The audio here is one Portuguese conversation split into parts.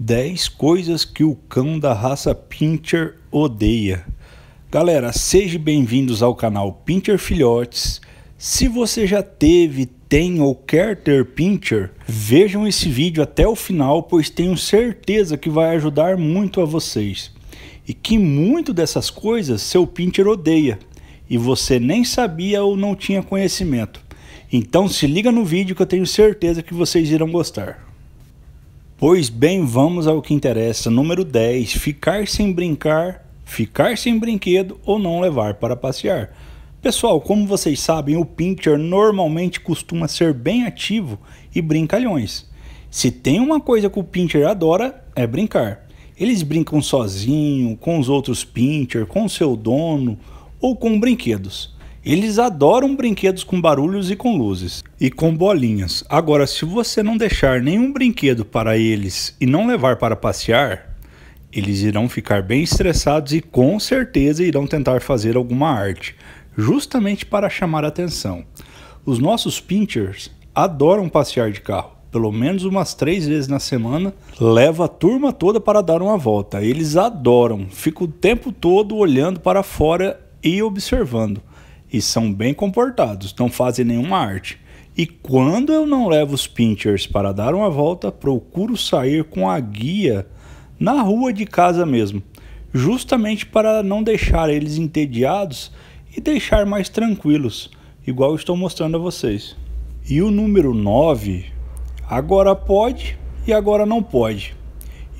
10 coisas que o cão da raça Pincher odeia. Galera, sejam bem-vindos ao canal Pincher Filhotes. Se você já teve, tem ou quer ter Pincher, vejam esse vídeo até o final, pois tenho certeza que vai ajudar muito a vocês. E que muito dessas coisas seu Pincher odeia, e você nem sabia ou não tinha conhecimento. Então se liga no vídeo que eu tenho certeza que vocês irão gostar. Pois bem, vamos ao que interessa. Número 10. Ficar sem brincar, ficar sem brinquedo ou não levar para passear. Pessoal, como vocês sabem, o Pinter normalmente costuma ser bem ativo e brincalhões. Se tem uma coisa que o Pinter adora, é brincar. Eles brincam sozinho, com os outros Pinter, com seu dono ou com brinquedos. Eles adoram brinquedos com barulhos e com luzes e com bolinhas. Agora, se você não deixar nenhum brinquedo para eles e não levar para passear, eles irão ficar bem estressados e com certeza irão tentar fazer alguma arte, justamente para chamar atenção. Os nossos pinchers adoram passear de carro pelo menos umas três vezes na semana, leva a turma toda para dar uma volta. Eles adoram, fica o tempo todo olhando para fora e observando e são bem comportados, não fazem nenhuma arte. E quando eu não levo os pinchers para dar uma volta, procuro sair com a guia na rua de casa mesmo, justamente para não deixar eles entediados e deixar mais tranquilos, igual estou mostrando a vocês. E o número 9, agora pode e agora não pode.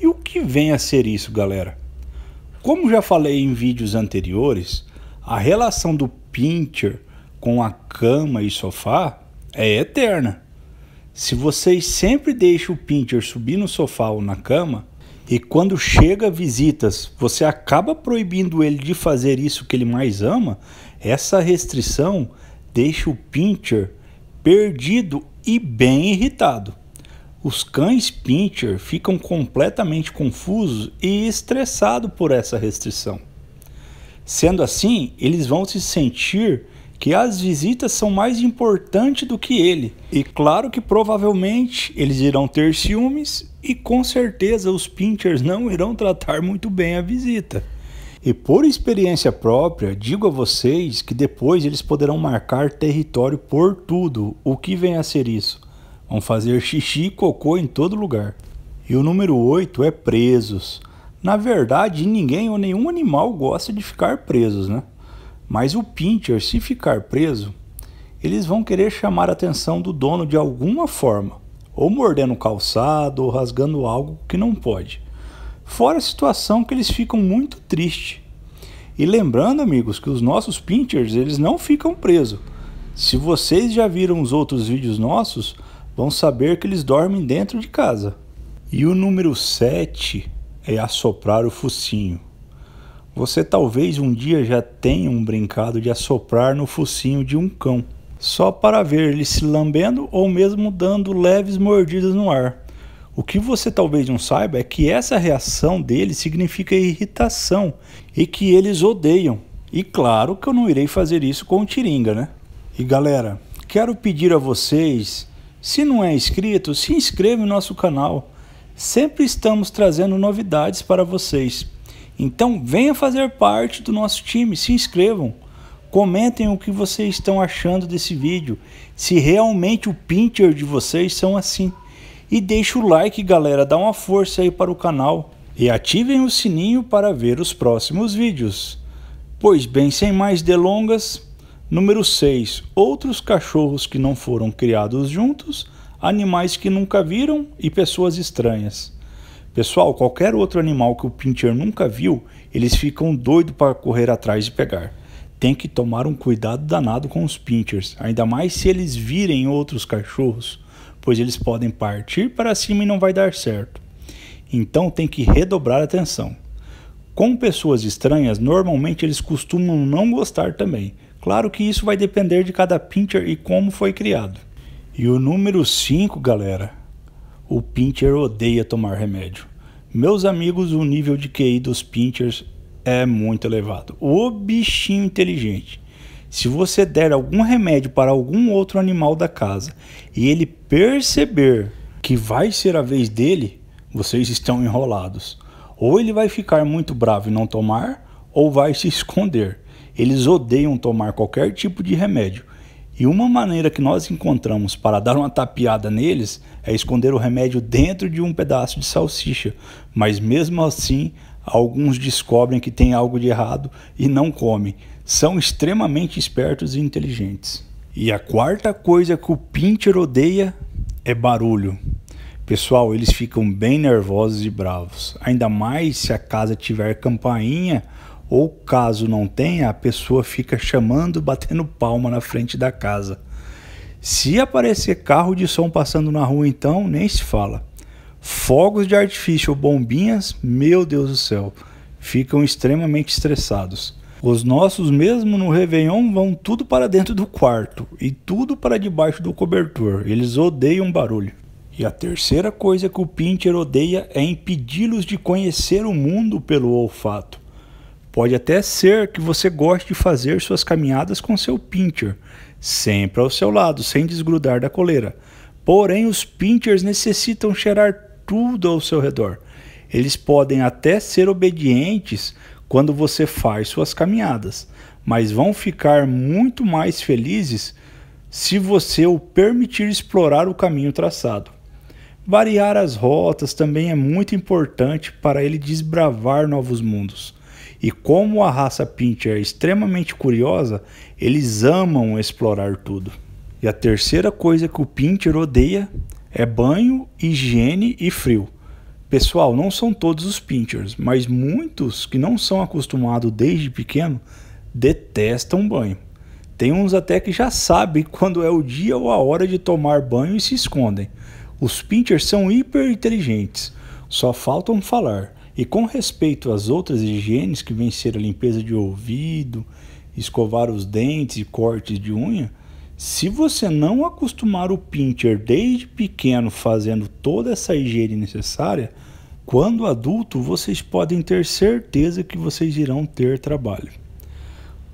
E o que vem a ser isso, galera? Como já falei em vídeos anteriores, a relação do Pinter com a cama e sofá é eterna. Se vocês sempre deixam o Pinter subir no sofá ou na cama, e quando chega visitas, você acaba proibindo ele de fazer isso que ele mais ama, essa restrição deixa o Pinter perdido e bem irritado. Os cães Pinter ficam completamente confusos e estressados por essa restrição. Sendo assim, eles vão se sentir que as visitas são mais importantes do que ele. E claro que provavelmente eles irão ter ciúmes e com certeza os Pinchers não irão tratar muito bem a visita. E por experiência própria, digo a vocês que depois eles poderão marcar território por tudo. O que vem a ser isso? Vão fazer xixi e cocô em todo lugar. E o número 8 é presos. Na verdade, ninguém ou nenhum animal gosta de ficar presos, né? Mas o pincher, se ficar preso, eles vão querer chamar a atenção do dono de alguma forma, ou mordendo o calçado, ou rasgando algo que não pode. Fora a situação que eles ficam muito tristes. E lembrando, amigos, que os nossos pinchers, eles não ficam presos. Se vocês já viram os outros vídeos nossos, vão saber que eles dormem dentro de casa. E o número 7 é assoprar o focinho. Você talvez um dia já tenha um brincado de assoprar no focinho de um cão, só para ver ele se lambendo ou mesmo dando leves mordidas no ar. O que você talvez não saiba é que essa reação dele significa irritação e que eles odeiam. E claro que eu não irei fazer isso com o Tiringa, né? E galera, quero pedir a vocês, se não é inscrito, se inscreva no nosso canal Sempre estamos trazendo novidades para vocês. Então venha fazer parte do nosso time, se inscrevam. Comentem o que vocês estão achando desse vídeo, se realmente o Pinter de vocês são assim. E deixe o like, galera, dá uma força aí para o canal e ativem o sininho para ver os próximos vídeos. Pois bem, sem mais delongas, número 6, outros cachorros que não foram criados juntos animais que nunca viram e pessoas estranhas. Pessoal, qualquer outro animal que o pincher nunca viu, eles ficam doidos para correr atrás e pegar. Tem que tomar um cuidado danado com os pinchers, ainda mais se eles virem outros cachorros, pois eles podem partir para cima e não vai dar certo. Então tem que redobrar atenção. Com pessoas estranhas, normalmente eles costumam não gostar também. Claro que isso vai depender de cada pincher e como foi criado. E o número 5, galera, o Pincher odeia tomar remédio. Meus amigos, o nível de QI dos Pinchers é muito elevado. O bichinho inteligente. Se você der algum remédio para algum outro animal da casa e ele perceber que vai ser a vez dele, vocês estão enrolados. Ou ele vai ficar muito bravo e não tomar, ou vai se esconder. Eles odeiam tomar qualquer tipo de remédio. E uma maneira que nós encontramos para dar uma tapeada neles é esconder o remédio dentro de um pedaço de salsicha, mas mesmo assim alguns descobrem que tem algo de errado e não comem. São extremamente espertos e inteligentes. E a quarta coisa que o Pinter odeia é barulho. Pessoal, eles ficam bem nervosos e bravos, ainda mais se a casa tiver campainha ou caso não tenha, a pessoa fica chamando, batendo palma na frente da casa. Se aparecer carro de som passando na rua, então nem se fala. Fogos de artifício ou bombinhas, meu Deus do céu, ficam extremamente estressados. Os nossos, mesmo no Réveillon, vão tudo para dentro do quarto e tudo para debaixo do cobertor. Eles odeiam barulho. E a terceira coisa que o Pinter odeia é impedi-los de conhecer o mundo pelo olfato. Pode até ser que você goste de fazer suas caminhadas com seu pincher, sempre ao seu lado, sem desgrudar da coleira. Porém, os pinchers necessitam cheirar tudo ao seu redor. Eles podem até ser obedientes quando você faz suas caminhadas, mas vão ficar muito mais felizes se você o permitir explorar o caminho traçado. Variar as rotas também é muito importante para ele desbravar novos mundos. E como a raça Pinter é extremamente curiosa, eles amam explorar tudo. E a terceira coisa que o Pinter odeia é banho, higiene e frio. Pessoal, não são todos os Pinchers, mas muitos que não são acostumados desde pequeno detestam banho. Tem uns até que já sabem quando é o dia ou a hora de tomar banho e se escondem. Os Pinchers são hiper inteligentes, só faltam falar. E com respeito às outras higienes que venceram a limpeza de ouvido, escovar os dentes e cortes de unha, se você não acostumar o pincher desde pequeno fazendo toda essa higiene necessária, quando adulto vocês podem ter certeza que vocês irão ter trabalho.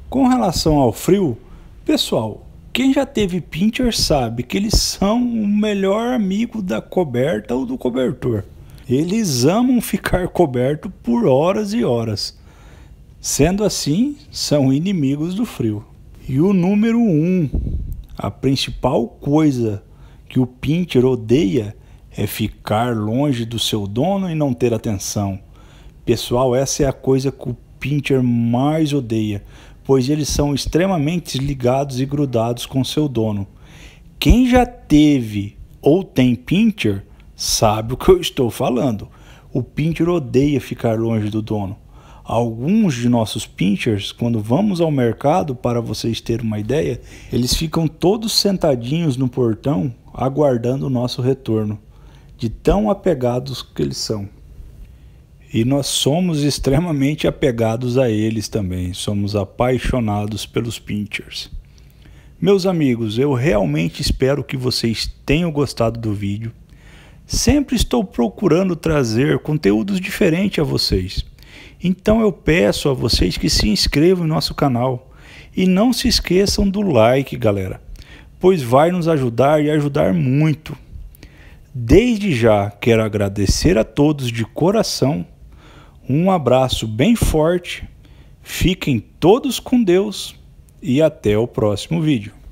Com relação ao frio, pessoal, quem já teve pincher sabe que eles são o melhor amigo da coberta ou do cobertor. Eles amam ficar coberto por horas e horas. Sendo assim, são inimigos do frio. E o número um, a principal coisa que o Pinter odeia é ficar longe do seu dono e não ter atenção. Pessoal, essa é a coisa que o Pinter mais odeia, pois eles são extremamente ligados e grudados com seu dono. Quem já teve ou tem Pinter sabe o que eu estou falando. O pincher odeia ficar longe do dono. Alguns de nossos pinchers, quando vamos ao mercado, para vocês terem uma ideia, eles ficam todos sentadinhos no portão aguardando o nosso retorno, de tão apegados que eles são. E nós somos extremamente apegados a eles também, somos apaixonados pelos pinchers. Meus amigos, eu realmente espero que vocês tenham gostado do vídeo. Sempre estou procurando trazer conteúdos diferentes a vocês. Então eu peço a vocês que se inscrevam no nosso canal e não se esqueçam do like, galera, pois vai nos ajudar e ajudar muito. Desde já quero agradecer a todos de coração. Um abraço bem forte. Fiquem todos com Deus e até o próximo vídeo.